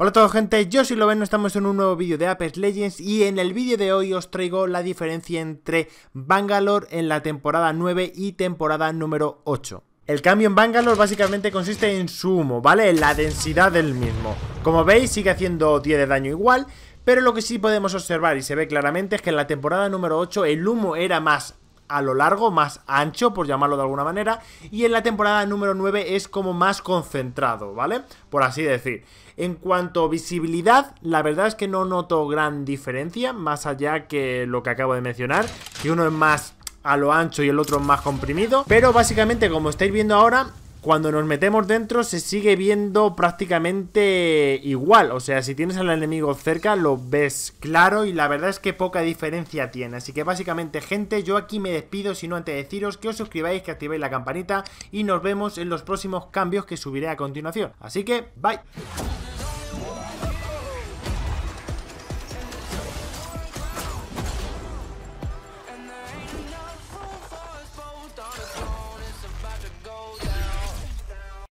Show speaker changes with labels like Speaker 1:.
Speaker 1: Hola a todos gente, yo soy Loveno, estamos en un nuevo vídeo de Apex Legends y en el vídeo de hoy os traigo la diferencia entre Bangalore en la temporada 9 y temporada número 8. El cambio en Bangalore básicamente consiste en su humo, ¿vale? En la densidad del mismo. Como veis sigue haciendo 10 de daño igual, pero lo que sí podemos observar y se ve claramente es que en la temporada número 8 el humo era más a lo largo, más ancho, por llamarlo de alguna manera, y en la temporada número 9 es como más concentrado, ¿vale? Por así decir. En cuanto a visibilidad, la verdad es que no noto gran diferencia, más allá que lo que acabo de mencionar, que uno es más a lo ancho y el otro más comprimido Pero básicamente como estáis viendo ahora cuando nos metemos dentro se sigue viendo prácticamente igual. O sea, si tienes al enemigo cerca lo ves claro y la verdad es que poca diferencia tiene. Así que básicamente, gente, yo aquí me despido, sino no antes de deciros que os suscribáis, que activéis la campanita y nos vemos en los próximos cambios que subiré a continuación. Así que, bye.